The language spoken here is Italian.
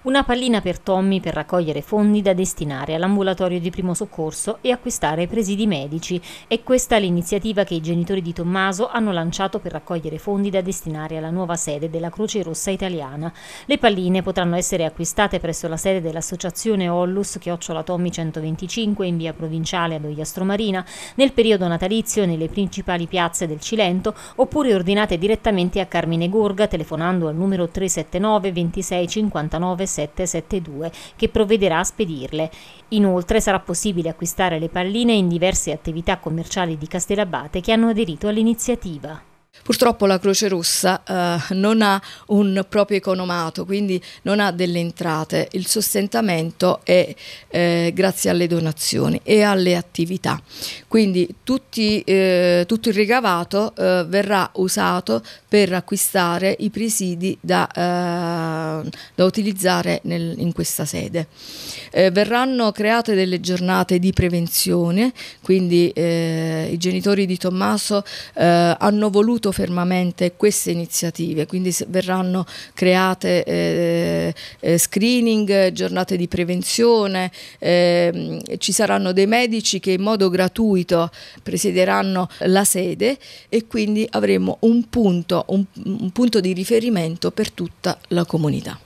Una pallina per Tommy per raccogliere fondi da destinare all'ambulatorio di primo soccorso e acquistare presidi medici. È questa l'iniziativa che i genitori di Tommaso hanno lanciato per raccogliere fondi da destinare alla nuova sede della Croce Rossa Italiana. Le palline potranno essere acquistate presso la sede dell'associazione Ollus Chiocciola Tommy 125 in via provinciale ad Ogliastro Marina nel periodo natalizio nelle principali piazze del Cilento oppure ordinate direttamente a Carmine Gorga telefonando al numero 379 26 59 772 che provvederà a spedirle. Inoltre sarà possibile acquistare le palline in diverse attività commerciali di Castellabate che hanno aderito all'iniziativa. Purtroppo la Croce Rossa eh, non ha un proprio economato, quindi non ha delle entrate, il sostentamento è eh, grazie alle donazioni e alle attività. Quindi tutti, eh, tutto il ricavato eh, verrà usato per acquistare i presidi da, eh, da utilizzare nel, in questa sede. Eh, verranno create delle giornate di prevenzione, quindi i genitori di Tommaso hanno voluto fermamente queste iniziative, quindi verranno create eh, eh, screening, giornate di prevenzione, eh, ci saranno dei medici che in modo gratuito presiederanno la sede e quindi avremo un punto, un, un punto di riferimento per tutta la comunità.